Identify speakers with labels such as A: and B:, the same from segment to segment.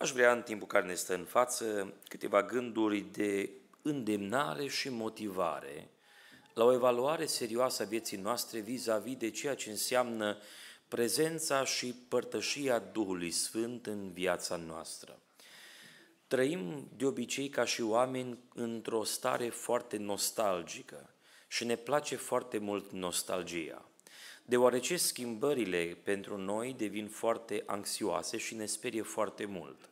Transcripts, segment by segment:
A: Aș vrea, în timpul care ne stă în față, câteva gânduri de îndemnare și motivare la o evaluare serioasă a vieții noastre vis-a-vis de ceea ce înseamnă prezența și părtășia Duhului Sfânt în viața noastră. Trăim de obicei ca și oameni într-o stare foarte nostalgică și ne place foarte mult nostalgia deoarece schimbările pentru noi devin foarte anxioase și ne sperie foarte mult.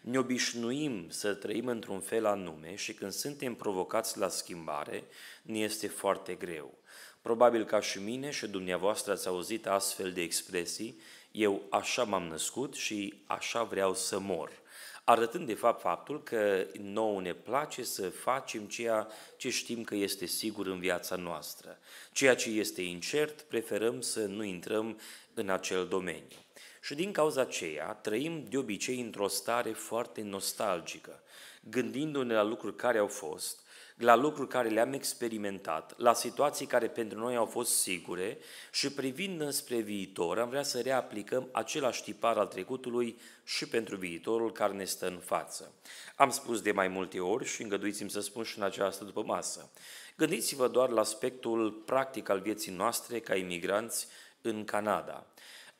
A: Ne obișnuim să trăim într-un fel anume și când suntem provocați la schimbare, ne este foarte greu. Probabil ca și mine și dumneavoastră ați auzit astfel de expresii, eu așa m-am născut și așa vreau să mor arătând de fapt faptul că nouă ne place să facem ceea ce știm că este sigur în viața noastră. Ceea ce este incert, preferăm să nu intrăm în acel domeniu. Și din cauza aceea trăim de obicei într-o stare foarte nostalgică, gândindu-ne la lucruri care au fost, la lucruri care le-am experimentat, la situații care pentru noi au fost sigure și privind înspre viitor, am vrea să reaplicăm același tipar al trecutului și pentru viitorul care ne stă în față. Am spus de mai multe ori și îngăduiți-mi să spun și în această după masă. Gândiți-vă doar la aspectul practic al vieții noastre ca imigranți în Canada.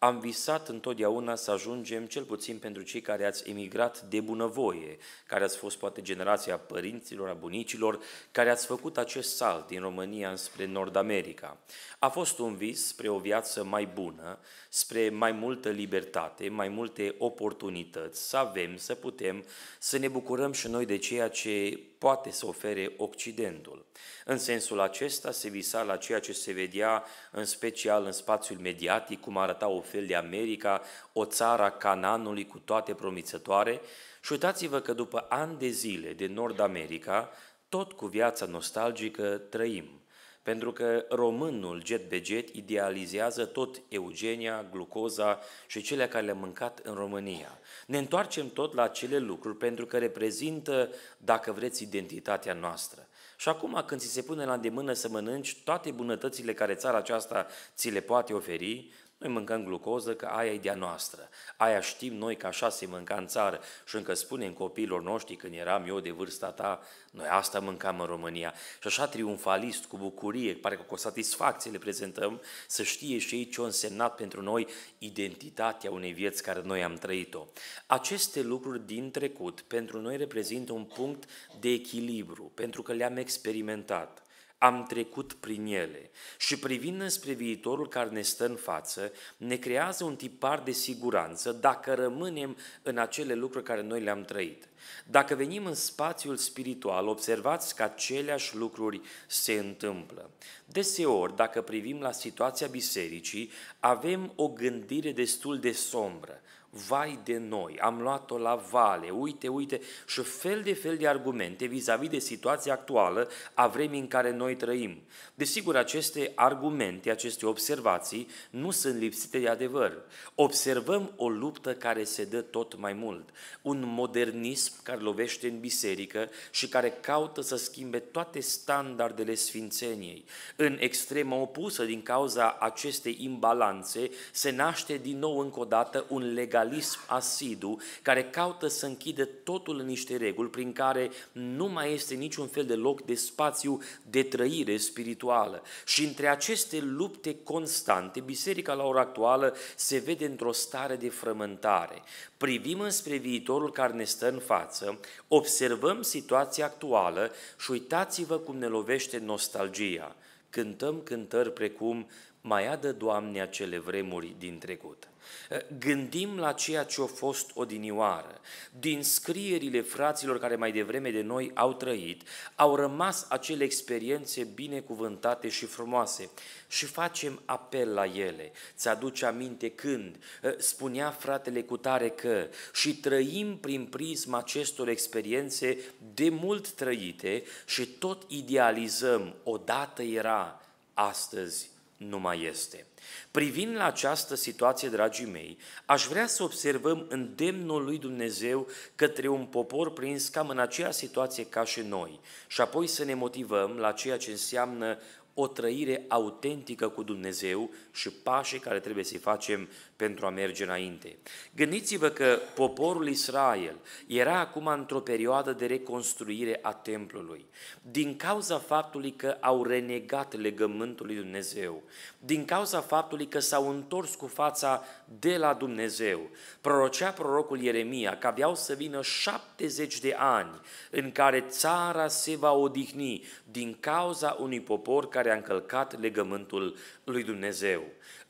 A: Am visat întotdeauna să ajungem, cel puțin pentru cei care ați emigrat de bunăvoie, care ați fost poate generația părinților, a bunicilor, care ați făcut acest salt din România spre Nord America. A fost un vis spre o viață mai bună, spre mai multă libertate, mai multe oportunități, să avem, să putem, să ne bucurăm și noi de ceea ce poate să ofere Occidentul. În sensul acesta se visa la ceea ce se vedea în special în spațiul mediatic, cum arăta o fel de America, o a Cananului cu toate promițătoare, și uitați-vă că după ani de zile de Nord America, tot cu viața nostalgică trăim, pentru că românul jet jet idealizează tot Eugenia, glucoza și cele care le-a mâncat în România. Ne întoarcem tot la acele lucruri pentru că reprezintă, dacă vreți, identitatea noastră. Și acum când ți se pune la îndemână să mănânci toate bunătățile care țara aceasta ți le poate oferi, noi mâncăm glucoză că aia e de-a noastră. Aia știm noi că așa se mânca în țară și încă spunem copiilor noștri când eram eu de vârsta ta, noi asta mâncam în România. Și așa triumfalist, cu bucurie, pare că cu satisfacție le prezentăm, să știe și ei ce a însemnat pentru noi identitatea unei vieți care noi am trăit-o. Aceste lucruri din trecut pentru noi reprezintă un punct de echilibru, pentru că le-am experimentat am trecut prin ele și privind spre viitorul care ne stă în față, ne creează un tipar de siguranță dacă rămânem în acele lucruri care noi le-am trăit. Dacă venim în spațiul spiritual, observați că aceleași lucruri se întâmplă. Deseori, dacă privim la situația bisericii, avem o gândire destul de sombră vai de noi, am luat-o la vale, uite, uite, și fel de fel de argumente vis-a-vis -vis de situația actuală a vremii în care noi trăim. Desigur, aceste argumente, aceste observații nu sunt lipsite de adevăr. Observăm o luptă care se dă tot mai mult, un modernism care lovește în biserică și care caută să schimbe toate standardele sfințeniei. În extremă opusă, din cauza acestei imbalanțe, se naște din nou încă o dată un legalism legalism asidu care caută să închidă totul în niște reguli prin care nu mai este niciun fel de loc de spațiu de trăire spirituală. Și între aceste lupte constante, biserica la ora actuală se vede într-o stare de frământare. Privim înspre viitorul care ne stă în față, observăm situația actuală și uitați-vă cum ne lovește nostalgia. Cântăm cântări precum mai adă, Doamne, acele vremuri din trecut. Eh, gândim la ceea ce a fost odinioară. Din scrierile fraților care mai devreme de noi au trăit, au rămas acele experiențe binecuvântate și frumoase și facem apel la ele. Ți-aduce aminte când eh, spunea fratele cu tare că și trăim prin prisma acestor experiențe de mult trăite și tot idealizăm, odată era, astăzi nu mai este. Privind la această situație, dragii mei, aș vrea să observăm îndemnul lui Dumnezeu către un popor prins cam în aceeași situație ca și noi și apoi să ne motivăm la ceea ce înseamnă o trăire autentică cu Dumnezeu și pașii care trebuie să-i facem pentru a merge înainte. Gândiți-vă că poporul Israel era acum într-o perioadă de reconstruire a templului, din cauza faptului că au renegat legământul lui Dumnezeu, din cauza faptului că s-au întors cu fața de la Dumnezeu. Prorocea prorocul Ieremia că aveau să vină 70 de ani în care țara se va odihni din cauza unui popor care a încălcat legământul lui Dumnezeu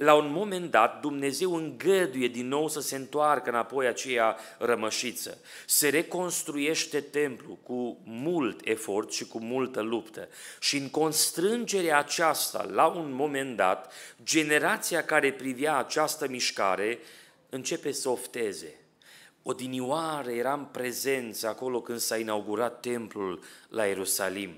A: la un moment dat Dumnezeu îngăduie din nou să se întoarcă înapoi aceea rămășiță. Se reconstruiește templu cu mult efort și cu multă luptă. Și în constrângerea aceasta, la un moment dat, generația care privea această mișcare începe să ofteze. Odinioară eram prezenți acolo când s-a inaugurat templul la Ierusalim.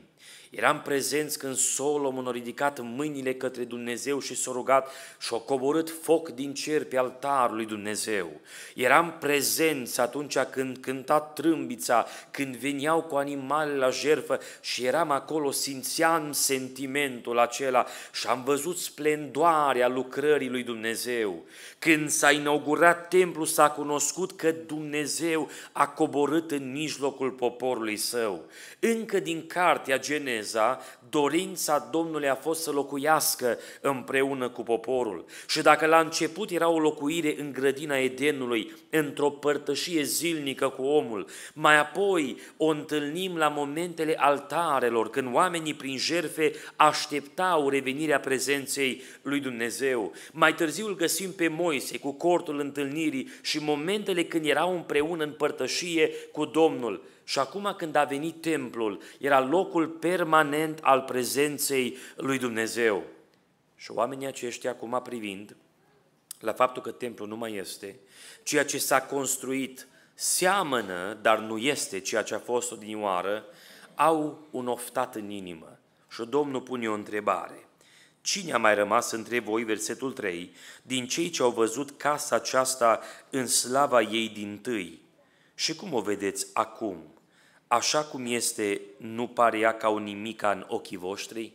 A: Eram prezenți când Solomon a ridicat mâinile către Dumnezeu și s-a rugat și a coborât foc din cer pe altarul lui Dumnezeu. Eram prezenți atunci când cânta trâmbița, când veneau cu animale la jerfă și eram acolo, simțeam sentimentul acela și am văzut splendoarea lucrării lui Dumnezeu. Când s-a inaugurat templul, s-a cunoscut că Dumnezeu a coborât în mijlocul poporului său. Încă din cartea Geneza, Beteza, dorința Domnului a fost să locuiască împreună cu poporul. Și dacă la început era o locuire în grădina Edenului, într-o părtășie zilnică cu omul, mai apoi o întâlnim la momentele altarelor, când oamenii prin jerfe așteptau revenirea prezenței lui Dumnezeu. Mai târziu îl găsim pe Moise cu cortul întâlnirii și momentele când erau împreună în părtășie cu Domnul. Și acum când a venit templul, era locul permanent al prezenței lui Dumnezeu. Și oamenii aceștia, acum privind la faptul că templul nu mai este, ceea ce s-a construit seamănă, dar nu este ceea ce a fost odinioară, au un oftat în inimă. Și Domnul pune o întrebare. Cine a mai rămas între voi, versetul 3, din cei ce au văzut casa aceasta în slava ei din tâi? Și cum o vedeți acum? așa cum este, nu pare ea ca un nimica în ochii voștri?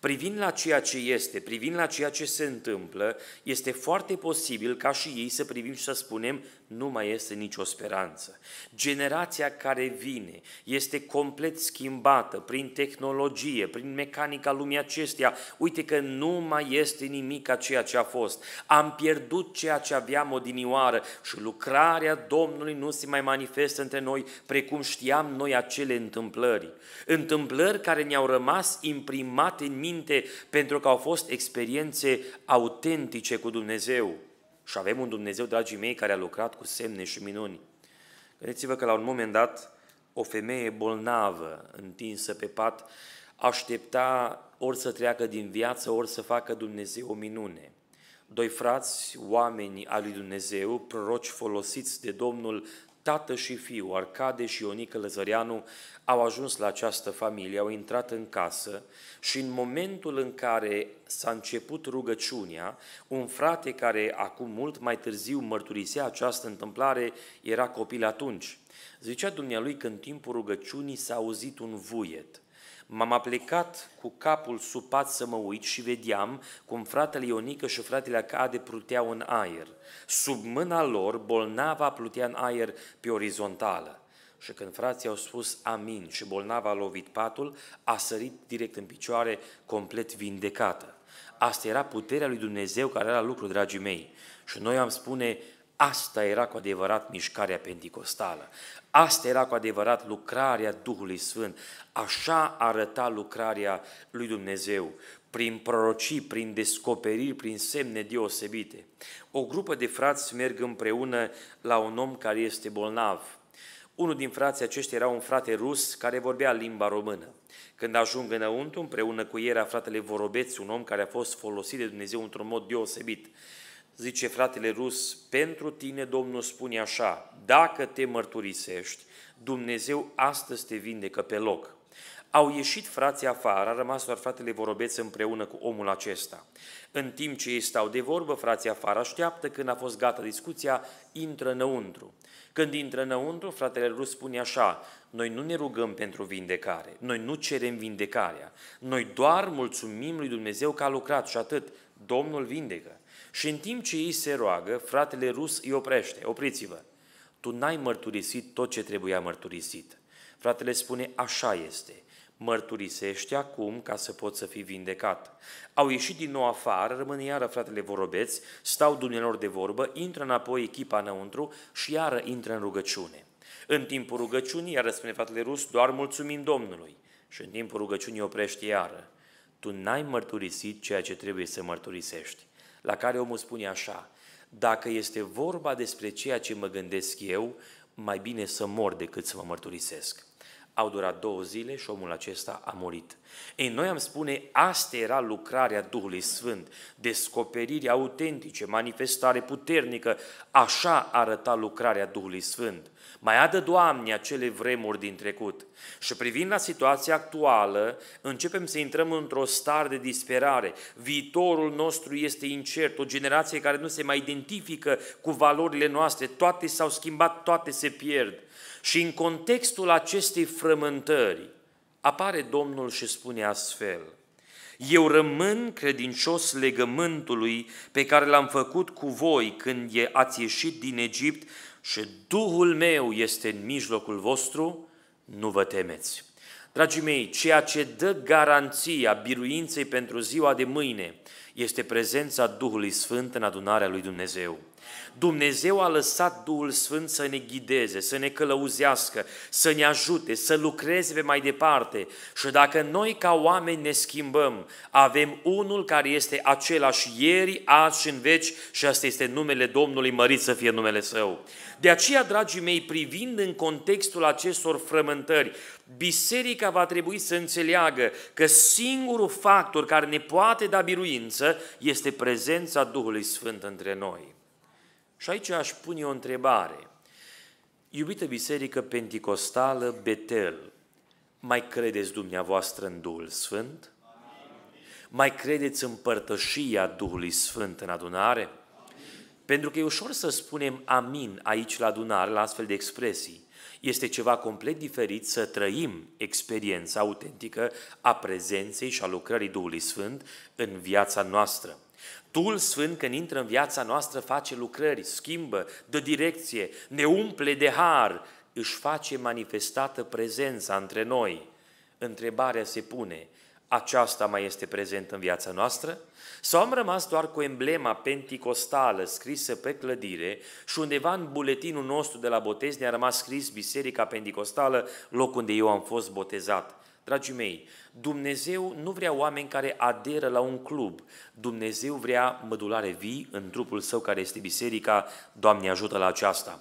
A: Privind la ceea ce este, privind la ceea ce se întâmplă, este foarte posibil ca și ei să privim și să spunem, nu mai este nicio speranță. Generația care vine este complet schimbată prin tehnologie, prin mecanica lumii acesteia. Uite că nu mai este nimic a ceea ce a fost. Am pierdut ceea ce aveam odinioară și lucrarea Domnului nu se mai manifestă între noi precum știam noi acele întâmplări. Întâmplări care ne-au rămas imprimate în minte pentru că au fost experiențe autentice cu Dumnezeu. Și avem un Dumnezeu, dragii mei, care a lucrat cu semne și minuni. Gândiți-vă că la un moment dat o femeie bolnavă, întinsă pe pat, aștepta ori să treacă din viață, ori să facă Dumnezeu o minune. Doi frați, oameni al lui Dumnezeu, proroci folosiți de Domnul Tată și fiu, Arcade și Ionică Lăzăreanu, au ajuns la această familie, au intrat în casă și în momentul în care s-a început rugăciunea, un frate care acum mult mai târziu mărturisea această întâmplare era copil atunci. Zicea dumnealui că în timpul rugăciunii s-a auzit un vuiet – M-am aplicat cu capul supat să mă uit și vedeam cum fratele Ionică și fratele Acade pluteau în aer. Sub mâna lor bolnava plutea în aer pe orizontală. Și când frații au spus amin și bolnava a lovit patul, a sărit direct în picioare, complet vindecată. Asta era puterea lui Dumnezeu care era lucru, dragii mei. Și noi am spune, Asta era cu adevărat mișcarea pentecostală. Asta era cu adevărat lucrarea Duhului Sfânt. Așa arăta lucrarea lui Dumnezeu, prin prorocii, prin descoperiri, prin semne deosebite. O grupă de frați merg împreună la un om care este bolnav. Unul din frații aceștia era un frate rus care vorbea limba română. Când ajung înăuntru, împreună cu ei era fratele Vorobeț, un om care a fost folosit de Dumnezeu într-un mod deosebit zice fratele rus, pentru tine Domnul spune așa, dacă te mărturisești, Dumnezeu astăzi te vindecă pe loc. Au ieșit frații afară, a rămas doar fratele Vorobeț împreună cu omul acesta. În timp ce ei stau de vorbă, frații afară așteaptă, când a fost gata discuția, intră înăuntru. Când intră înăuntru, fratele Rus spune așa, noi nu ne rugăm pentru vindecare, noi nu cerem vindecarea, noi doar mulțumim lui Dumnezeu că a lucrat și atât, Domnul vindecă. Și în timp ce ei se roagă, fratele rus îi oprește, opriți-vă, tu n-ai mărturisit tot ce trebuia mărturisit. Fratele spune, așa este, mărturisește acum ca să poți să fii vindecat. Au ieșit din nou afară, rămân iară fratele Vorobeți, stau dumnealor de vorbă, intră înapoi echipa înăuntru și iară intră în rugăciune. În timpul rugăciunii, iară spune fratele rus, doar mulțumim Domnului. Și în timpul rugăciunii oprește iară. Tu n-ai mărturisit ceea ce trebuie să mărturisești la care omul spune așa, dacă este vorba despre ceea ce mă gândesc eu, mai bine să mor decât să mă mărturisesc. Au durat două zile și omul acesta a murit. Ei, noi am spune, asta era lucrarea Duhului Sfânt, descoperiri autentice, manifestare puternică, așa arăta lucrarea Duhului Sfânt. Mai adă, Doamne, acele vremuri din trecut. Și privind la situația actuală, începem să intrăm într-o stare de disperare. Viitorul nostru este incert, o generație care nu se mai identifică cu valorile noastre, toate s-au schimbat, toate se pierd. Și în contextul acestei frământări apare Domnul și spune astfel, Eu rămân credincios legământului pe care l-am făcut cu voi când ați ieșit din Egipt și Duhul meu este în mijlocul vostru, nu vă temeți. Dragii mei, ceea ce dă garanția biruinței pentru ziua de mâine este prezența Duhului Sfânt în adunarea lui Dumnezeu. Dumnezeu a lăsat Duhul Sfânt să ne ghideze, să ne călăuzească, să ne ajute, să lucreze pe mai departe. Și dacă noi ca oameni ne schimbăm, avem unul care este același ieri, azi și în veci și asta este numele Domnului, mărit să fie numele Său. De aceea, dragii mei, privind în contextul acestor frământări, biserica va trebui să înțeleagă că singurul factor care ne poate da biruință este prezența Duhului Sfânt între noi. Și aici aș pune o întrebare. Iubită Biserică Penticostală Betel, mai credeți dumneavoastră în Duhul Sfânt? Mai credeți în părtășia Duhului Sfânt în adunare? Pentru că e ușor să spunem amin aici la adunare, la astfel de expresii. Este ceva complet diferit să trăim experiența autentică a prezenței și a lucrării Duhului Sfânt în viața noastră. Duhul Sfânt când intră în viața noastră face lucrări, schimbă, dă direcție, ne umple de har, își face manifestată prezența între noi. Întrebarea se pune, aceasta mai este prezent în viața noastră? Sau am rămas doar cu emblema penticostală scrisă pe clădire și undeva în buletinul nostru de la botez ne-a rămas scris Biserica Pentecostală, loc unde eu am fost botezat? Dragii mei, Dumnezeu nu vrea oameni care aderă la un club. Dumnezeu vrea mădulare vii în trupul său care este biserica. Doamne ajută la aceasta!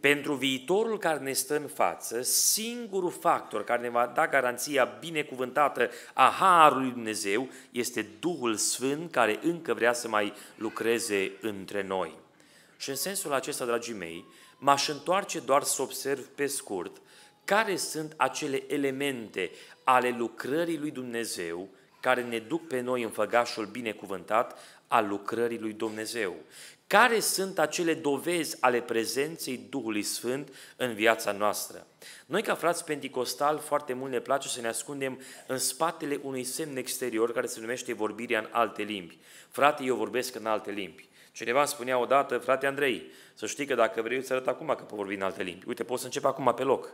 A: Pentru viitorul care ne stă în față, singurul factor care ne va da garanția binecuvântată a Harului Dumnezeu este Duhul Sfânt care încă vrea să mai lucreze între noi. Și în sensul acesta, dragii mei, m-aș întoarce doar să observ pe scurt care sunt acele elemente, ale lucrării lui Dumnezeu care ne duc pe noi în făgașul binecuvântat al lucrării lui Dumnezeu. Care sunt acele dovezi ale prezenței Duhului Sfânt în viața noastră? Noi, ca frați penticostal, foarte mult ne place să ne ascundem în spatele unui semn exterior care se numește vorbirea în alte limbi. Frate, eu vorbesc în alte limbi. Cineva îmi spunea odată, frate Andrei, să știi că dacă vrei, îți arăt acum că pot vorbi în alte limbi. Uite, pot să încep acum pe loc.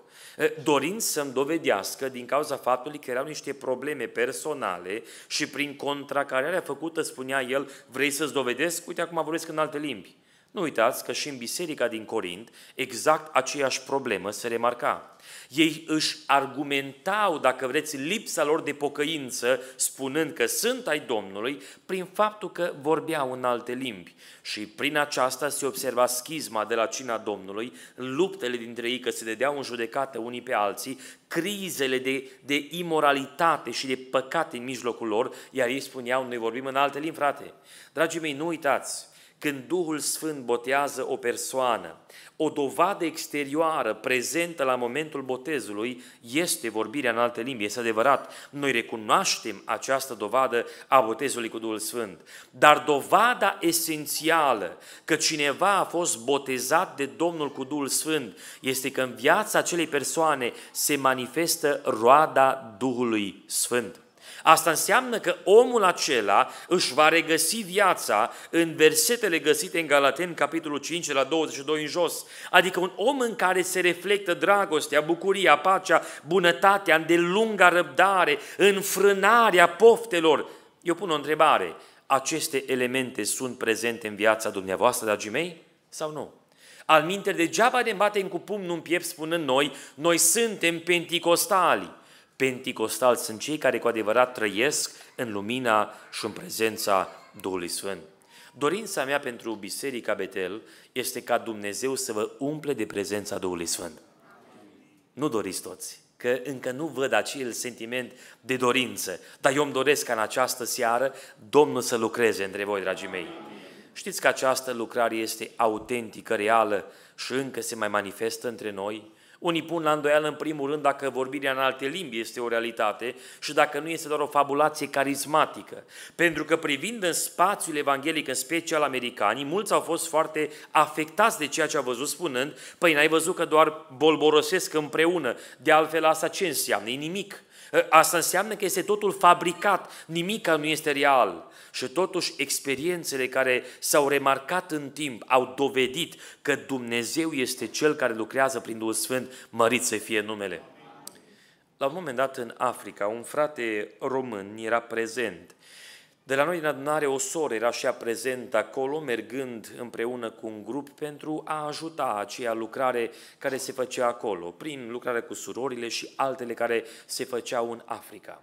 A: Dorind să-mi dovedească din cauza faptului că erau niște probleme personale și prin contracarearea făcută spunea el, vrei să-ți dovedesc? Uite, acum vorbesc în alte limbi. Nu uitați că și în biserica din Corint exact aceeași problemă se remarca. Ei își argumentau, dacă vreți, lipsa lor de pocăință, spunând că sunt ai Domnului, prin faptul că vorbeau în alte limbi. Și prin aceasta se observa schizma de la cina Domnului, luptele dintre ei că se dădeau în judecată unii pe alții, crizele de, de imoralitate și de păcate în mijlocul lor, iar ei spuneau, noi vorbim în alte limbi, frate. Dragii mei, nu uitați, când Duhul Sfânt botează o persoană. O dovadă exterioară prezentă la momentul botezului este vorbirea în alte limbi, este adevărat. Noi recunoaștem această dovadă a botezului cu Duhul Sfânt. Dar dovada esențială că cineva a fost botezat de Domnul cu Duhul Sfânt este că în viața acelei persoane se manifestă roada Duhului Sfânt. Asta înseamnă că omul acela își va regăsi viața în versetele găsite în Galaten, capitolul 5, la 22 în jos. Adică un om în care se reflectă dragostea, bucuria, pacea, bunătatea, îndelunga răbdare, înfrânarea poftelor. Eu pun o întrebare. Aceste elemente sunt prezente în viața dumneavoastră, dragii mei, sau nu? Al minter degeaba ne batem cu pumnul în piept spunând noi, noi suntem penticostali penticostali sunt cei care cu adevărat trăiesc în lumina și în prezența Duhului Sfânt. Dorința mea pentru Biserica Betel este ca Dumnezeu să vă umple de prezența Duhului Sfânt. Nu doriți toți, că încă nu văd acel sentiment de dorință, dar eu îmi doresc ca în această seară Domnul să lucreze între voi, dragii mei. Știți că această lucrare este autentică, reală și încă se mai manifestă între noi? Unii pun la îndoială în primul rând dacă vorbirea în alte limbi este o realitate și dacă nu este doar o fabulație carismatică. Pentru că privind în spațiul evanghelic, în special americanii, mulți au fost foarte afectați de ceea ce au văzut spunând, păi n-ai văzut că doar bolborosesc împreună, de altfel asta ce înseamnă? E nimic. Asta înseamnă că este totul fabricat, nimica nu este real și totuși experiențele care s-au remarcat în timp au dovedit că Dumnezeu este Cel care lucrează prin Duhul Sfânt, mărit să fie numele. La un moment dat în Africa, un frate român era prezent. De la noi din adunare o soră era și ea prezent acolo, mergând împreună cu un grup pentru a ajuta aceea lucrare care se făcea acolo, prin lucrare cu surorile și altele care se făceau în Africa.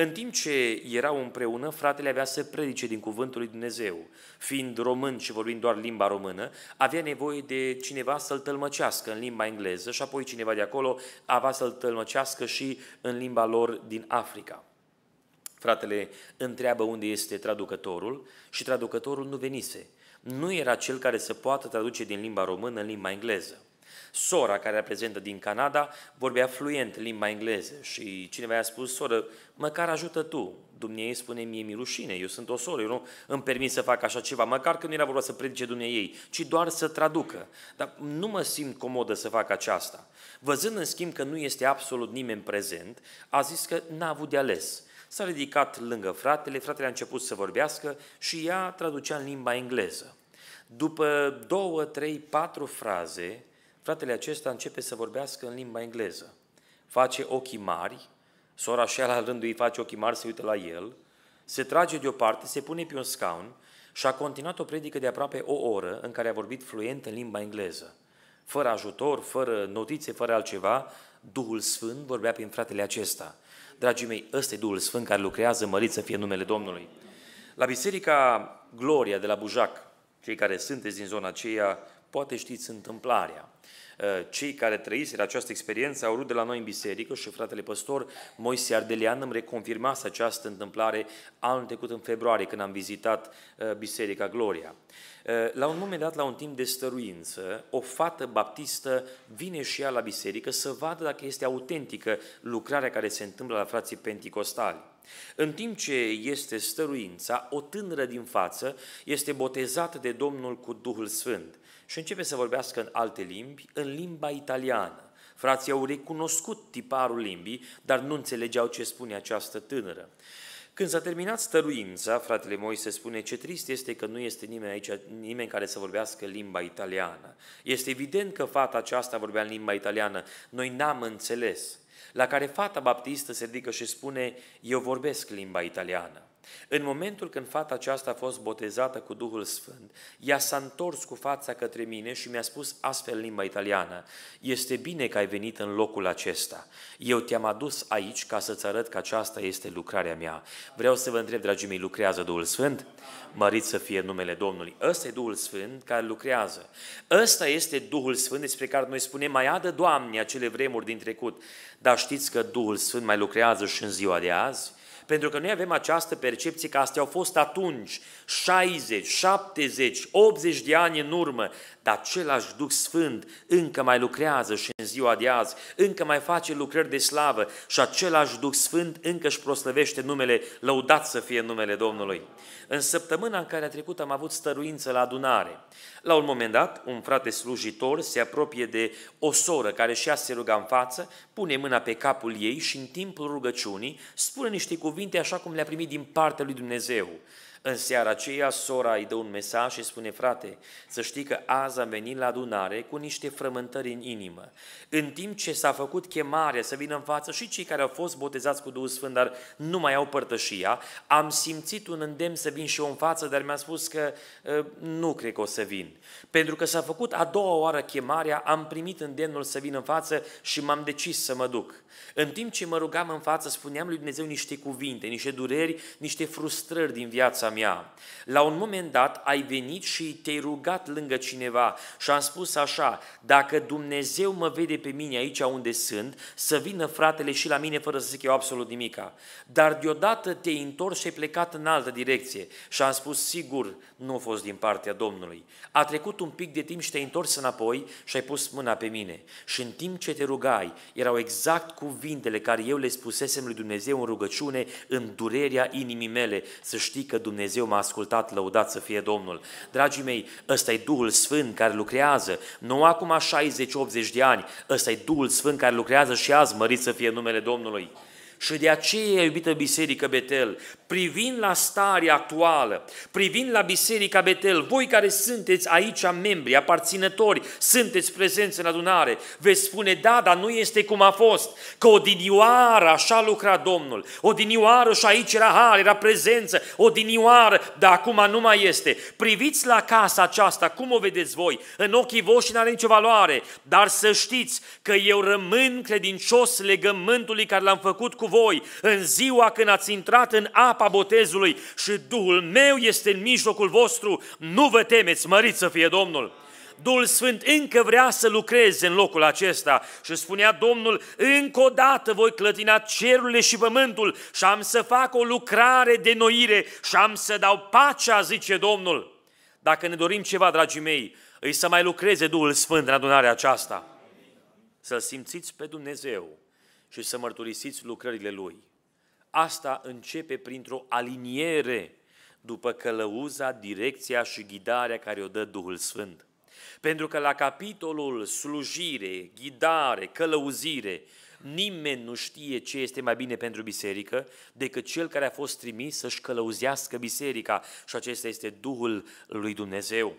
A: În timp ce erau împreună, fratele avea să predice din cuvântul lui Dumnezeu. Fiind român și vorbind doar limba română, avea nevoie de cineva să-l tălmăcească în limba engleză și apoi cineva de acolo avea să-l tălmăcească și în limba lor din Africa. Fratele întreabă unde este traducătorul și traducătorul nu venise. Nu era cel care să poată traduce din limba română în limba engleză. Sora, care era prezentă din Canada, vorbea fluent limba engleză și cineva i-a spus, soră, măcar ajută tu. Dumnezeu spune, mie mi rușine, eu sunt o soră, eu nu îmi permit să fac așa ceva, măcar că nu era vorba să predice ei, ci doar să traducă. Dar nu mă simt comodă să fac aceasta. Văzând în schimb că nu este absolut nimeni prezent, a zis că n-a avut de ales. S-a ridicat lângă fratele, fratele a început să vorbească și ea traducea în limba engleză. După două, trei, patru fraze, Fratele acesta începe să vorbească în limba engleză. Face ochii mari, sora și la rândul ei face ochii mari, să uită la el, se trage deoparte, se pune pe un scaun și a continuat o predică de aproape o oră în care a vorbit fluent în limba engleză. Fără ajutor, fără notițe, fără altceva, Duhul Sfânt vorbea prin fratele acesta. Dragii mei, ăsta e Duhul Sfânt care lucrează, mărit să fie numele Domnului. La Biserica Gloria de la Bujac, cei care sunteți din zona aceea, Poate știți întâmplarea. Ă, cei care trăiseră această experiență au rude la noi în biserică și fratele păstor Moise Ardelean îmi reconfirmase această întâmplare anul trecut în februarie când am vizitat ă, Biserica Gloria. Ă, la un moment dat, la un timp de stăruință, o fată baptistă vine și ea la biserică să vadă dacă este autentică lucrarea care se întâmplă la frații penticostali. În timp ce este stăruința, o tânără din față este botezată de Domnul cu Duhul Sfânt și începe să vorbească în alte limbi, în limba italiană. Frații au recunoscut tiparul limbii, dar nu înțelegeau ce spune această tânără. Când s-a terminat stăruința, fratele Moise spune ce trist este că nu este nimeni aici, nimeni care să vorbească limba italiană. Este evident că fata aceasta vorbea în limba italiană, noi n-am înțeles. La care fata baptistă se ridică și spune, eu vorbesc limba italiană. În momentul când fata aceasta a fost botezată cu Duhul Sfânt, ea s-a întors cu fața către mine și mi-a spus astfel în limba italiană, este bine că ai venit în locul acesta. Eu te-am adus aici ca să-ți arăt că aceasta este lucrarea mea. Vreau să vă întreb, dragii mei, lucrează Duhul Sfânt? Mărit să fie numele Domnului. Ăsta e Duhul Sfânt care lucrează. Ăsta este Duhul Sfânt despre care noi spunem, mai adă, Doamne, acele vremuri din trecut. Dar știți că Duhul Sfânt mai lucrează și în ziua de azi? Pentru că noi avem această percepție că astea au fost atunci, 60, 70, 80 de ani în urmă, dar același Duh Sfânt încă mai lucrează și în ziua de azi, încă mai face lucrări de slavă și același Duh Sfânt încă își proslăvește numele, lăudat să fie numele Domnului. În săptămâna în care a trecut am avut stăruință la adunare. La un moment dat, un frate slujitor se apropie de o soră care și-a se ruga în față, pune mâna pe capul ei și în timpul rugăciunii spune niște cuvinte așa cum le-a primit din partea lui Dumnezeu. În seara aceea, sora îi dă un mesaj și spune, frate, să știi că azi am venit la adunare cu niște frământări în inimă. În timp ce s-a făcut chemarea să vină în față și cei care au fost botezați cu Duhul Sfânt, dar nu mai au părtășia, am simțit un îndemn să vin și eu în față, dar mi-a spus că ă, nu cred că o să vin. Pentru că s-a făcut a doua oară chemarea, am primit îndemnul să vin în față și m-am decis să mă duc. În timp ce mă rugam în față, spuneam lui Dumnezeu niște cuvinte, niște dureri, niște frustrări din viața mea mea. La un moment dat ai venit și te-ai rugat lângă cineva și am spus așa, dacă Dumnezeu mă vede pe mine aici unde sunt, să vină fratele și la mine fără să zic eu absolut nimica. Dar deodată te-ai întors și ai plecat în altă direcție și am spus, sigur, nu a fost din partea Domnului. A trecut un pic de timp și te-ai întors înapoi și ai pus mâna pe mine. Și în timp ce te rugai, erau exact cuvintele care eu le spusesem lui Dumnezeu în rugăciune, în durerea inimii mele, să știi că Dumnezeu Dumnezeu m-a ascultat, lăudat să fie Domnul. Dragii mei, ăsta e Duhul Sfânt care lucrează, nu acum 60-80 de ani, ăsta e Duhul Sfânt care lucrează și azi, mărit să fie numele Domnului. Și de aceea, iubită Biserică Betel, privind la starea actuală, privind la Biserica Betel, voi care sunteți aici membri, aparținători, sunteți prezenți în adunare, veți spune, da, dar nu este cum a fost, că odinioară așa lucra Domnul, odinioară și aici era har, era prezență, odinioară, dar acum nu mai este. Priviți la casa aceasta, cum o vedeți voi, în ochii voștri nu are nicio valoare, dar să știți că eu rămân credincios legământului care l-am făcut cu voi, în ziua când ați intrat în apă, apa botezului și Duhul meu este în mijlocul vostru, nu vă temeți, măriți să fie Domnul. Duhul Sfânt încă vrea să lucreze în locul acesta și spunea Domnul, încă o dată voi clătina cerurile și pământul și am să fac o lucrare de noire și am să dau pacea, zice Domnul. Dacă ne dorim ceva, dragii mei, îi să mai lucreze Duhul Sfânt în adunarea aceasta. Să simțiți pe Dumnezeu și să mărturisiți lucrările Lui. Asta începe printr-o aliniere după călăuza, direcția și ghidarea care o dă Duhul Sfânt. Pentru că la capitolul slujire, ghidare, călăuzire, nimeni nu știe ce este mai bine pentru biserică decât cel care a fost trimis să-și călăuzească biserica și acesta este Duhul lui Dumnezeu.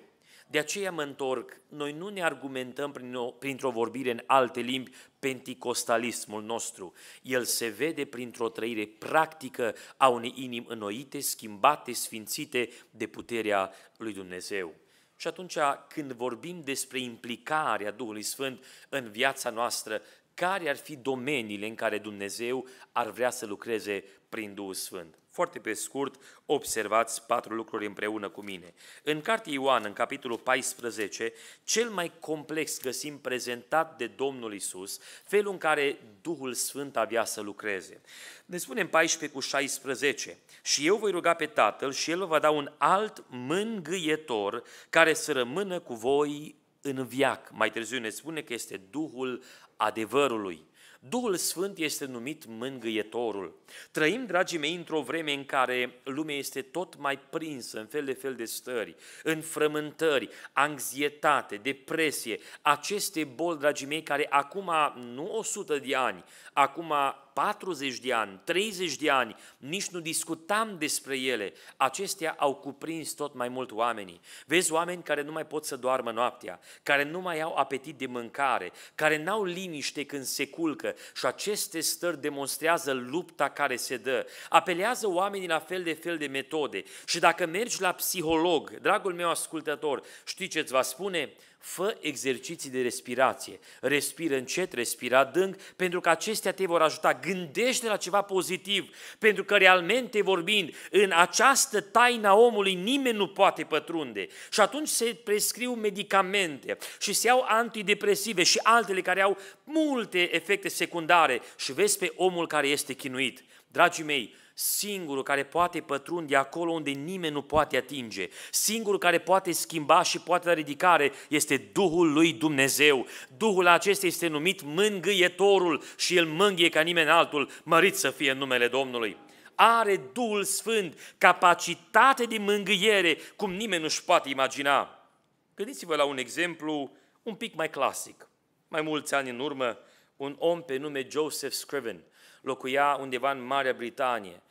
A: De aceea mă întorc, noi nu ne argumentăm prin o, printr-o vorbire în alte limbi penticostalismul nostru. El se vede printr-o trăire practică a unei inimi înnoite, schimbate, sfințite de puterea lui Dumnezeu. Și atunci când vorbim despre implicarea Duhului Sfânt în viața noastră, care ar fi domeniile în care Dumnezeu ar vrea să lucreze prin Duhul Sfânt? Foarte pe scurt, observați patru lucruri împreună cu mine. În cartea Ioan, în capitolul 14, cel mai complex găsim prezentat de Domnul Isus, felul în care Duhul Sfânt avea să lucreze. Ne spunem 14 cu 16, și eu voi ruga pe Tatăl și El vă va da un alt mângâietor care să rămână cu voi în viac. Mai târziu ne spune că este Duhul adevărului. Duhul Sfânt este numit mângâietorul. Trăim, dragii mei, într-o vreme în care lumea este tot mai prinsă în fel de fel de stări, în frământări, anxietate, depresie, aceste boli, dragii mei, care acum nu 100 de ani, acum 40 de ani, 30 de ani, nici nu discutam despre ele. Acestea au cuprins tot mai mult oamenii. Vezi oameni care nu mai pot să doarmă noaptea, care nu mai au apetit de mâncare, care n-au liniște când se culcă și aceste stări demonstrează lupta care se dă. Apelează oamenii la fel de fel de metode și dacă mergi la psiholog, dragul meu ascultător, știi ce îți va spune? Fă exerciții de respirație. Respiră încet, respiră adânc, pentru că acestea te vor ajuta. Gândește la ceva pozitiv, pentru că realmente vorbind, în această taina omului nimeni nu poate pătrunde. Și atunci se prescriu medicamente și se iau antidepresive și altele care au multe efecte secundare și vezi pe omul care este chinuit. Dragii mei, singurul care poate pătrunde acolo unde nimeni nu poate atinge, singurul care poate schimba și poate la da ridicare este Duhul lui Dumnezeu. Duhul acesta este numit mângâietorul și el mângâie ca nimeni altul, mărit să fie în numele Domnului. Are Duhul Sfânt capacitate de mângâiere cum nimeni nu-și poate imagina. Gândiți-vă la un exemplu un pic mai clasic. Mai mulți ani în urmă, un om pe nume Joseph Scriven locuia undeva în Marea Britanie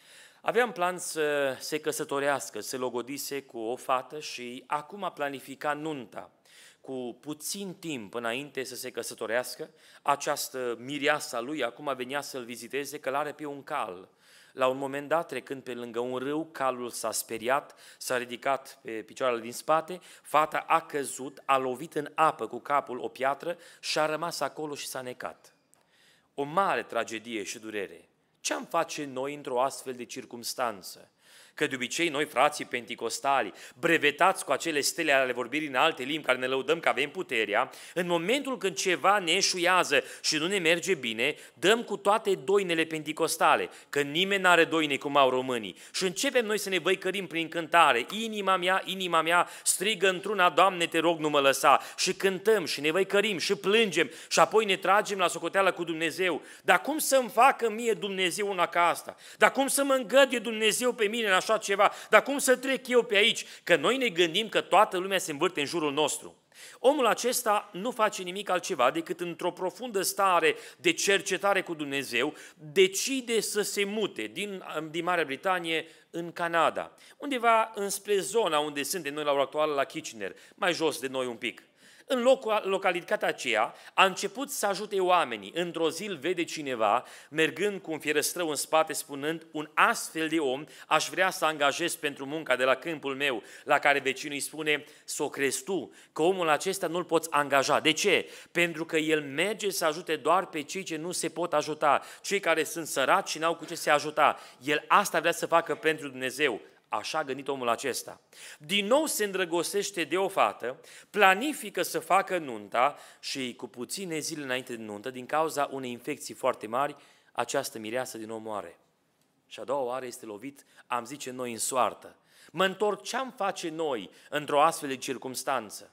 A: avea în plan să se căsătorească, se logodise cu o fată și acum a planifica nunta. Cu puțin timp înainte să se căsătorească, această mireasa lui acum venea să-l viziteze că l-are pe un cal. La un moment dat, trecând pe lângă un râu, calul s-a speriat, s-a ridicat pe picioarele din spate, fata a căzut, a lovit în apă cu capul o piatră și a rămas acolo și s-a necat. O mare tragedie și durere. Ce am face noi într-o astfel de circumstanță? Că de obicei noi, frații penticostali, brevetați cu acele stele ale vorbirii în alte limbi care ne lăudăm că avem puterea, în momentul când ceva ne eșuiază și nu ne merge bine, dăm cu toate doinele penticostale, că nimeni nu are doine cum au românii. Și începem noi să ne băicărim prin cântare. Inima mea, inima mea strigă într-una, Doamne, te rog, nu mă lăsa. Și cântăm și ne băicărim și plângem și apoi ne tragem la socoteală cu Dumnezeu. Dar cum să-mi facă mie Dumnezeu una ca asta? Dar cum să mă îngăduie Dumnezeu pe mine în așa așa ceva, dar cum să trec eu pe aici? Că noi ne gândim că toată lumea se învârte în jurul nostru. Omul acesta nu face nimic altceva decât într-o profundă stare de cercetare cu Dumnezeu, decide să se mute din, din Marea Britanie în Canada, undeva înspre zona unde suntem noi la ora actuală, la Kitchener, mai jos de noi un pic. În locul, localitatea aceea a început să ajute oamenii. Într-o zi îl vede cineva mergând cu un fierăstrău în spate spunând un astfel de om aș vrea să angajez pentru munca de la câmpul meu, la care vecinul îi spune să o crezi tu, că omul acesta nu-l poți angaja. De ce? Pentru că el merge să ajute doar pe cei ce nu se pot ajuta, cei care sunt săraci și n-au cu ce se ajuta. El asta vrea să facă pentru Dumnezeu. Așa a gândit omul acesta. Din nou se îndrăgostește de o fată, planifică să facă nunta și cu puține zile înainte de nuntă, din cauza unei infecții foarte mari, această mireasă din nou moare. Și a doua oară este lovit, am zice noi, în soartă. Mă întorc ce-am face noi într-o astfel de circunstanță.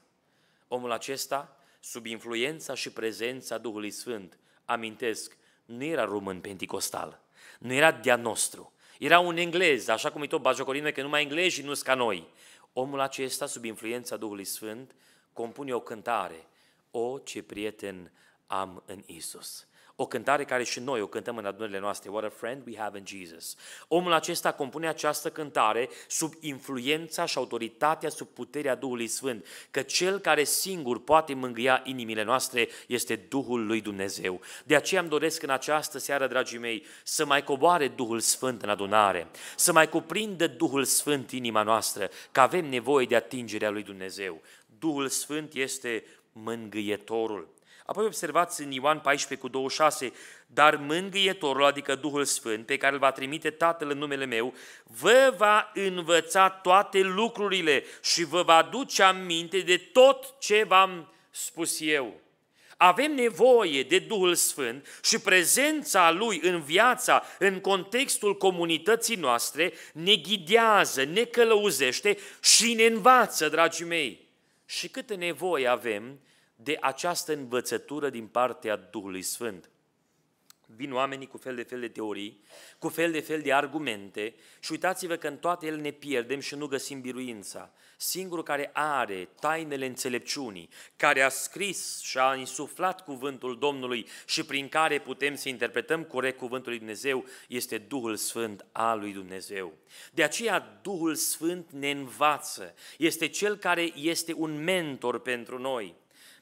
A: Omul acesta, sub influența și prezența Duhului Sfânt, amintesc, nu era român penticostal, nu era dia nostru, era un englez, așa cum e tot bajocorină, că numai englezii nu ca noi. Omul acesta, sub influența Duhului Sfânt, compune o cântare. O, ce prieten am în Isus. O cântare care și noi o cântăm în adunările noastre, What a friend we have in Jesus. Omul acesta compune această cântare sub influența și autoritatea, sub puterea Duhului Sfânt, că cel care singur poate mângâia inimile noastre este Duhul lui Dumnezeu. De aceea îmi doresc în această seară, dragii mei, să mai coboare Duhul Sfânt în adunare, să mai cuprindă Duhul Sfânt inima noastră, că avem nevoie de atingerea lui Dumnezeu. Duhul Sfânt este mângâietorul. Apoi observați în Ioan 14 cu 26, dar mângâietorul, adică Duhul Sfânt, pe care îl va trimite Tatăl în numele meu, vă va învăța toate lucrurile și vă va duce aminte de tot ce v-am spus eu. Avem nevoie de Duhul Sfânt și prezența Lui în viața, în contextul comunității noastre, ne ghidează, ne călăuzește și ne învață, dragii mei. Și câtă nevoie avem de această învățătură din partea Duhului Sfânt. Vin oamenii cu fel de fel de teorii, cu fel de fel de argumente și uitați-vă că în toate ele ne pierdem și nu găsim biruința. Singurul care are tainele înțelepciunii, care a scris și a insuflat cuvântul Domnului și prin care putem să interpretăm corect cuvântul lui Dumnezeu, este Duhul Sfânt al lui Dumnezeu. De aceea Duhul Sfânt ne învață, este Cel care este un mentor pentru noi.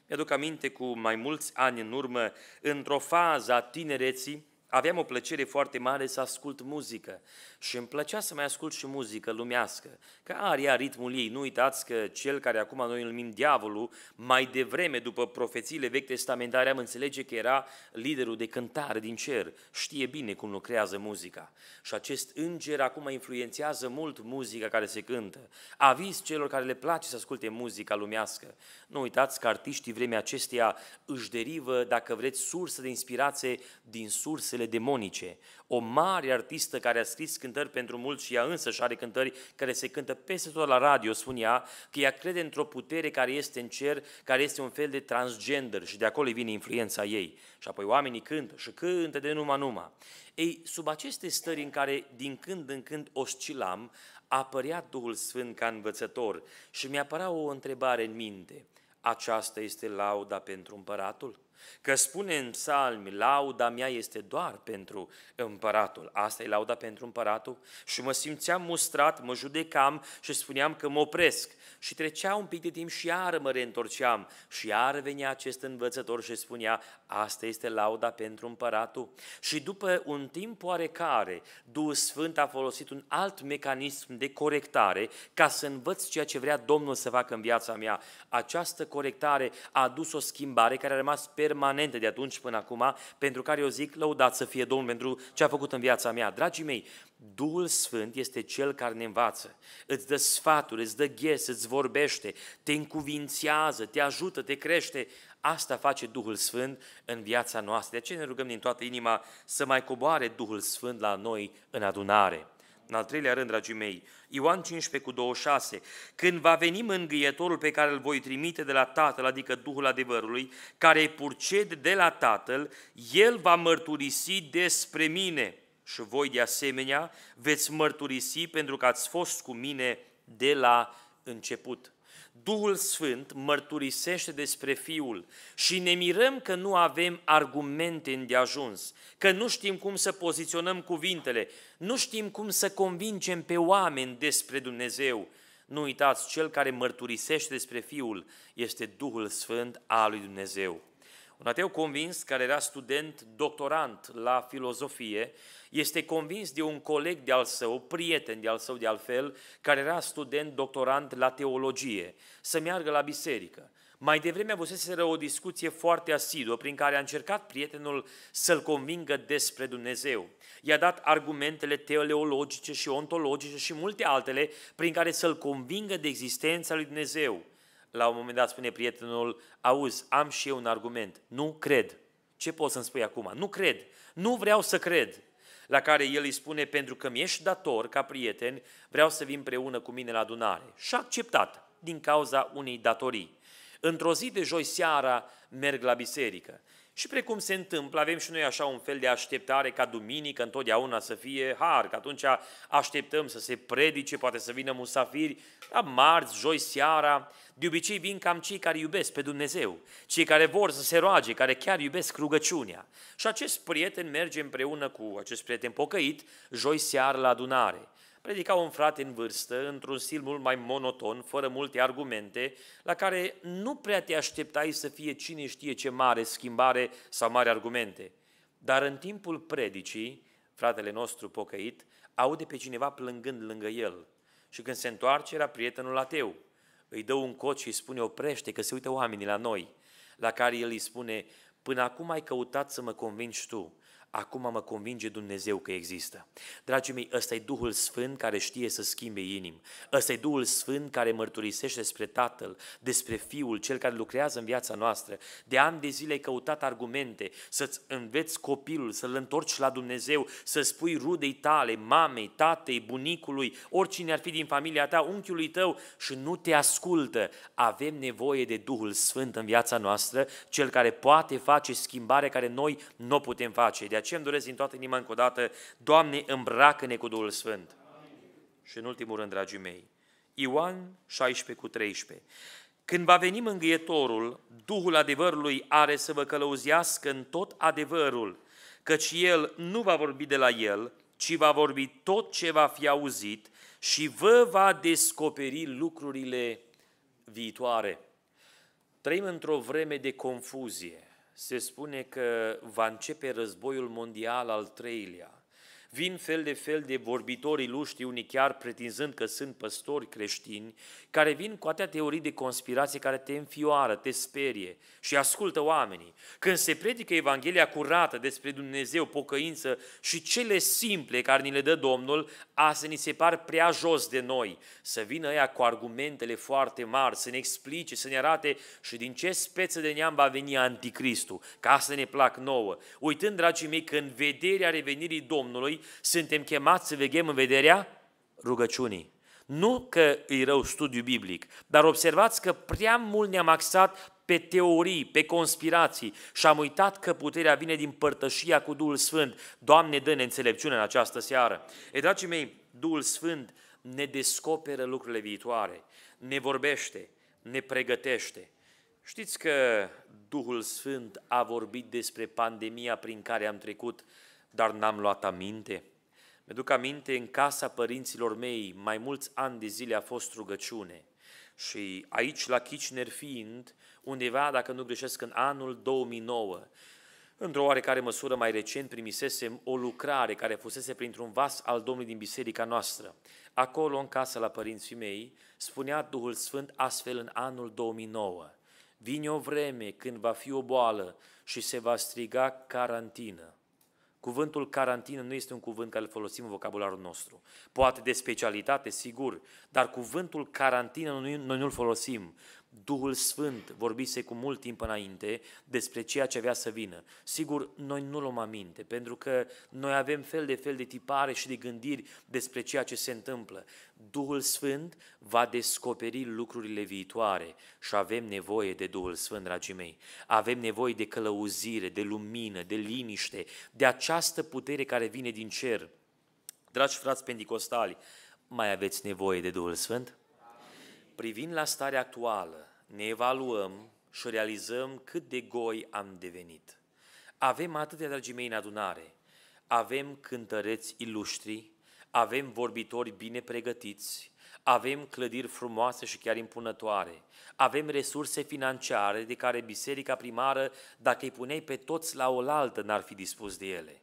A: Mi-aduc aminte cu mai mulți ani în urmă, într-o fază a tinereții, aveam o plăcere foarte mare să ascult muzică și îmi plăcea să mai ascult și muzică lumească, că are ea ritmul ei. Nu uitați că cel care acum noi îl numim diavolul, mai devreme după profețiile vechi testamentare am înțelege că era liderul de cântare din cer, știe bine cum lucrează muzica. Și acest înger acum influențează mult muzica care se cântă. Aviz celor care le place să asculte muzica lumească. Nu uitați că artiștii vremea acesteia își derivă, dacă vreți, sursă de inspirație din surse forțele demonice, o mare artistă care a scris cântări pentru mulți și ea însă și are cântări care se cântă peste tot la radio, spune ea, că ea crede într-o putere care este în cer, care este un fel de transgender și de acolo vine influența ei. Și apoi oamenii cântă și cântă de numai numai. Ei, sub aceste stări în care din când în când oscilam, apărea Duhul Sfânt ca învățător și mi-apărea o întrebare în minte. Aceasta este lauda pentru împăratul? Că spune în psalmi, lauda mea este doar pentru împăratul. Asta e lauda pentru împăratul. Și mă simțeam mustrat, mă judecam și spuneam că mă opresc. Și trecea un pic de timp și iară mă reîntorceam. Și iară venea acest învățător și spunea, asta este lauda pentru împăratul. Și după un timp oarecare, Duhul Sfânt a folosit un alt mecanism de corectare ca să învăț ceea ce vrea Domnul să facă în viața mea. Această corectare a adus o schimbare care a rămas pe permanente de atunci până acum, pentru care eu zic, lăudat să fie Domnul pentru ce a făcut în viața mea. Dragii mei, Duhul Sfânt este Cel care ne învață, îți dă sfaturi, îți dă ghes, îți vorbește, te încuvințează, te ajută, te crește. Asta face Duhul Sfânt în viața noastră. De aceea ne rugăm din toată inima să mai coboare Duhul Sfânt la noi în adunare în al treilea rând, dragii mei, Ioan 15 cu 26, când va veni mângâietorul pe care îl voi trimite de la Tatăl, adică Duhul adevărului, care purced de la Tatăl, el va mărturisi despre mine și voi de asemenea veți mărturisi pentru că ați fost cu mine de la început. Duhul Sfânt mărturisește despre Fiul și ne mirăm că nu avem argumente îndeajuns, că nu știm cum să poziționăm cuvintele, nu știm cum să convingem pe oameni despre Dumnezeu. Nu uitați, cel care mărturisește despre Fiul este Duhul Sfânt al lui Dumnezeu. Un ateu convins, care era student doctorant la filozofie, este convins de un coleg de-al său, prieten de-al său de altfel, care era student doctorant la teologie, să meargă la biserică. Mai devreme avuseseră o discuție foarte asiduă prin care a încercat prietenul să-l convingă despre Dumnezeu. I-a dat argumentele teleologice și ontologice și multe altele prin care să-l convingă de existența lui Dumnezeu la un moment dat spune prietenul, auzi, am și eu un argument, nu cred. Ce poți să-mi spui acum? Nu cred, nu vreau să cred. La care el îi spune, pentru că mi-ești dator ca prieten, vreau să vin împreună cu mine la adunare. Și a acceptat din cauza unei datorii. Într-o zi de joi seara merg la biserică. Și precum se întâmplă, avem și noi așa un fel de așteptare ca duminică întotdeauna să fie har, că atunci așteptăm să se predice, poate să vină musafiri, la da, marți, joi seara. De obicei vin cam cei care iubesc pe Dumnezeu, cei care vor să se roage, care chiar iubesc rugăciunea. Și acest prieten merge împreună cu acest prieten pocăit joi seara la adunare predica un frate în vârstă, într-un stil mult mai monoton, fără multe argumente, la care nu prea te așteptai să fie cine știe ce mare schimbare sau mari argumente. Dar în timpul predicii, fratele nostru pocăit, aude pe cineva plângând lângă el. Și când se întoarce, era prietenul ateu. Îi dă un cot și îi spune, oprește, că se uită oamenii la noi. La care el îi spune, până acum ai căutat să mă convingi tu, acum mă convinge Dumnezeu că există. Dragii mei, ăsta e Duhul Sfânt care știe să schimbe inim. Ăsta e Duhul Sfânt care mărturisește despre Tatăl, despre Fiul, Cel care lucrează în viața noastră. De ani de zile ai căutat argumente să-ți înveți copilul, să-l întorci la Dumnezeu, să spui rudei tale, mamei, tatei, bunicului, oricine ar fi din familia ta, unchiului tău și nu te ascultă. Avem nevoie de Duhul Sfânt în viața noastră, Cel care poate face schimbare care noi nu putem face. De aceea îmi doresc din toată inima încă o dată, Doamne, îmbracă-ne cu Duhul Sfânt. Amin. Și în ultimul rând, dragii mei, Ioan 16 cu 13. Când va veni mângâietorul, Duhul adevărului are să vă călăuzească în tot adevărul, căci El nu va vorbi de la El, ci va vorbi tot ce va fi auzit și vă va descoperi lucrurile viitoare. Trăim într-o vreme de confuzie se spune că va începe războiul mondial al treilea vin fel de fel de vorbitori luști, unii chiar pretinzând că sunt păstori creștini, care vin cu atâtea teorii de conspirație care te înfioară, te sperie și ascultă oamenii. Când se predică Evanghelia curată despre Dumnezeu, pocăință și cele simple care ni le dă Domnul, astea ni se par prea jos de noi. Să vină ea cu argumentele foarte mari, să ne explice, să ne arate și din ce speță de neam va veni anticristul, ca să ne plac nouă. Uitând, dragii mei, că în vederea revenirii Domnului, suntem chemați să veghem în vederea rugăciunii. Nu că e rău studiu biblic, dar observați că prea mult ne-am axat pe teorii, pe conspirații și am uitat că puterea vine din părtășia cu Duhul Sfânt. Doamne, dă-ne înțelepciune în această seară. E, dragii mei, Duhul Sfânt ne descoperă lucrurile viitoare, ne vorbește, ne pregătește. Știți că Duhul Sfânt a vorbit despre pandemia prin care am trecut dar n-am luat aminte. Mi-aduc aminte, în casa părinților mei, mai mulți ani de zile a fost rugăciune. Și aici, la Kitchener fiind, undeva, dacă nu greșesc, în anul 2009, într-o oarecare măsură mai recent, primisesem o lucrare care fusese printr-un vas al Domnului din biserica noastră. Acolo, în casă la părinții mei, spunea Duhul Sfânt astfel în anul 2009, Vine o vreme când va fi o boală și se va striga carantină. Cuvântul carantină nu este un cuvânt care îl folosim în vocabularul nostru. Poate de specialitate, sigur, dar cuvântul carantină noi nu-l folosim Duhul Sfânt vorbise cu mult timp înainte despre ceea ce avea să vină. Sigur, noi nu luăm aminte, pentru că noi avem fel de fel de tipare și de gândiri despre ceea ce se întâmplă. Duhul Sfânt va descoperi lucrurile viitoare și avem nevoie de Duhul Sfânt, dragii mei. Avem nevoie de călăuzire, de lumină, de liniște, de această putere care vine din cer. Dragi frați pentecostali, mai aveți nevoie de Duhul Sfânt? privind la starea actuală, ne evaluăm și realizăm cât de goi am devenit. Avem atâtea, dragii mei, în adunare. Avem cântăreți iluștri, avem vorbitori bine pregătiți, avem clădiri frumoase și chiar impunătoare, avem resurse financiare de care biserica primară, dacă îi puneai pe toți la oaltă, n-ar fi dispus de ele.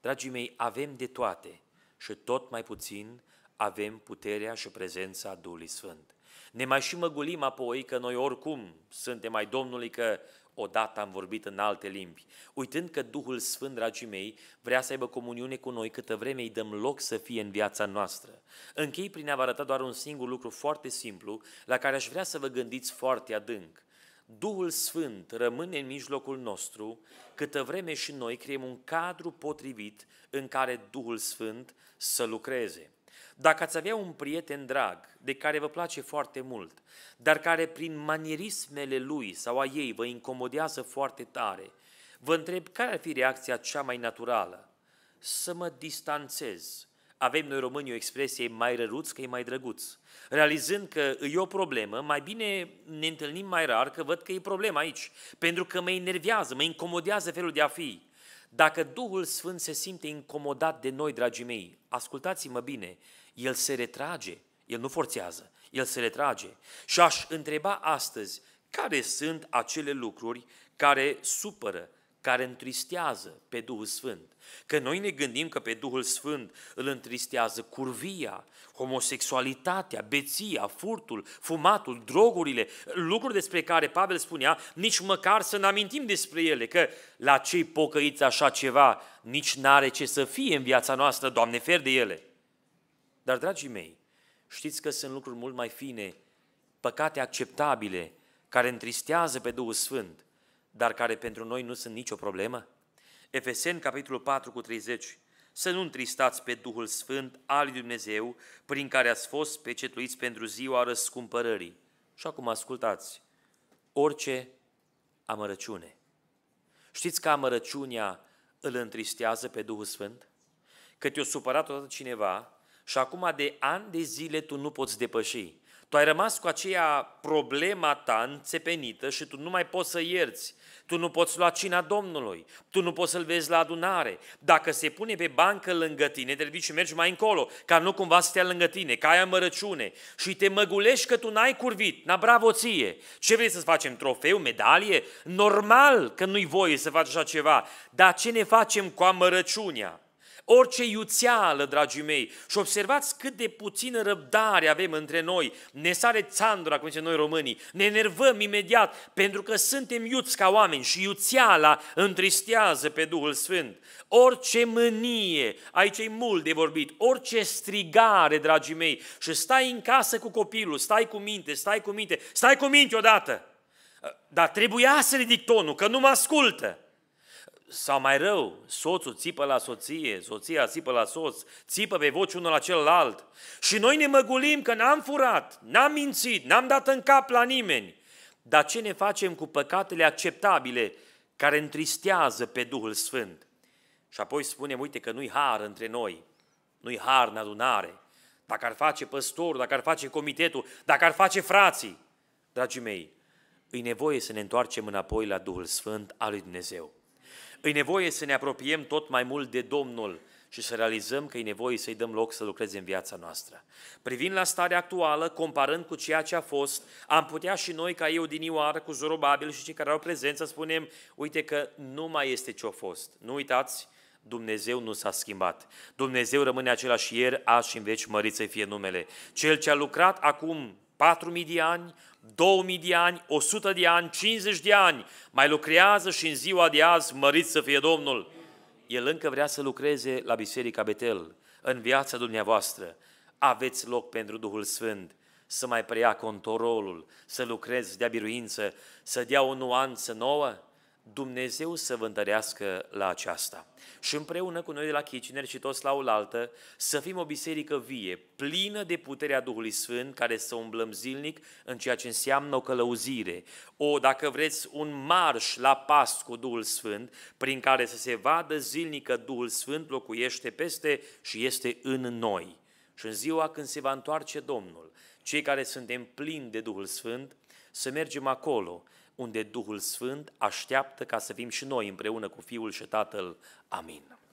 A: Dragii mei, avem de toate și tot mai puțin avem puterea și prezența Duhului Sfânt. Ne mai și măgulim apoi că noi oricum suntem ai Domnului că odată am vorbit în alte limbi, uitând că Duhul Sfânt, dragii mei, vrea să aibă comuniune cu noi câtă vreme îi dăm loc să fie în viața noastră. Închei prin a vă arăta doar un singur lucru foarte simplu, la care aș vrea să vă gândiți foarte adânc. Duhul Sfânt rămâne în mijlocul nostru câtă vreme și noi creăm un cadru potrivit în care Duhul Sfânt să lucreze. Dacă ați avea un prieten drag, de care vă place foarte mult, dar care prin manierismele lui sau a ei vă incomodează foarte tare, vă întreb care ar fi reacția cea mai naturală? Să mă distanțez. Avem noi români o expresie mai răruț că e mai drăguț. Realizând că e o problemă, mai bine ne întâlnim mai rar că văd că e problema aici, pentru că mă enervează, mă incomodează felul de a fi. Dacă Duhul Sfânt se simte incomodat de noi, dragii mei, ascultați-mă bine, el se retrage, el nu forțează, el se retrage. Și aș întreba astăzi, care sunt acele lucruri care supără, care întristează pe Duhul Sfânt. Că noi ne gândim că pe Duhul Sfânt îl întristează curvia, homosexualitatea, beția, furtul, fumatul, drogurile, lucruri despre care Pavel spunea, nici măcar să ne amintim despre ele, că la cei pocăiți așa ceva nici n-are ce să fie în viața noastră, Doamne, fer de ele. Dar, dragii mei, știți că sunt lucruri mult mai fine, păcate acceptabile, care întristează pe Duhul Sfânt, dar care pentru noi nu sunt nicio problemă? Efeseni, capitolul 4 cu 30. Să nu întristați pe Duhul Sfânt al lui Dumnezeu, prin care ați fost pecetuiți pentru ziua răscumpărării. Și acum ascultați, orice amărăciune. Știți că amărăciunea îl întristează pe Duhul Sfânt? Că te-a supărat odată cineva și acum de ani de zile tu nu poți depăși. Tu ai rămas cu aceea problema ta înțepenită și tu nu mai poți să ierți. Tu nu poți lua cina Domnului, tu nu poți să-L vezi la adunare. Dacă se pune pe bancă lângă tine, trebuie și mergi mai încolo, ca nu cumva să stea lângă tine, ca ai amărăciune și te măgulești că tu n-ai curvit, na bravo ție. Ce vrei să-ți facem, trofeu, medalie? Normal că nu-i voie să faci așa ceva, dar ce ne facem cu amărăciunea? orice iuțeală, dragii mei. Și observați cât de puțină răbdare avem între noi. Ne sare țandura, cum zice noi românii. Ne enervăm imediat pentru că suntem iuți ca oameni și iuțeala întristează pe Duhul Sfânt. Orice mânie, aici e mult de vorbit, orice strigare, dragii mei, și stai în casă cu copilul, stai cu minte, stai cu minte, stai cu minte odată. Dar trebuia să ridic tonul, că nu mă ascultă. Sau mai rău, soțul țipă la soție, soția țipă la soț, țipă pe voci unul la celălalt. Și noi ne măgulim că n-am furat, n-am mințit, n-am dat în cap la nimeni. Dar ce ne facem cu păcatele acceptabile care întristează pe Duhul Sfânt? Și apoi spunem, uite că nu-i har între noi, nu-i har în adunare. Dacă ar face păstorul, dacă ar face comitetul, dacă ar face frații, dragii mei, e nevoie să ne întoarcem înapoi la Duhul Sfânt al lui Dumnezeu. E nevoie să ne apropiem tot mai mult de Domnul și să realizăm că e nevoie să-i dăm loc să lucreze în viața noastră. Privind la starea actuală, comparând cu ceea ce a fost, am putea și noi, ca eu din Ioară, cu Zorobabil și cei care au prezență, să spunem, uite că nu mai este ce a fost. Nu uitați, Dumnezeu nu s-a schimbat. Dumnezeu rămâne același ieri, azi și în veci, mărit să fie numele. Cel ce a lucrat acum 4.000 de ani, 2000 de ani, 100 de ani, 50 de ani, mai lucrează și în ziua de azi, mărit să fie Domnul. El încă vrea să lucreze la Biserica Betel, în viața dumneavoastră. Aveți loc pentru Duhul Sfânt să mai preia contorolul, să lucrezi de biruință, să dea o nuanță nouă, Dumnezeu să vă întărească la aceasta. Și împreună cu noi de la Kitchener și toți la oaltă, să fim o biserică vie, plină de puterea Duhului Sfânt, care să umblăm zilnic în ceea ce înseamnă o călăuzire. O, dacă vreți, un marș la pas cu Duhul Sfânt, prin care să se vadă zilnic că Duhul Sfânt locuiește peste și este în noi. Și în ziua când se va întoarce Domnul, cei care suntem plini de Duhul Sfânt, să mergem acolo unde Duhul Sfânt așteaptă ca să fim și noi împreună cu Fiul și Tatăl. Amin.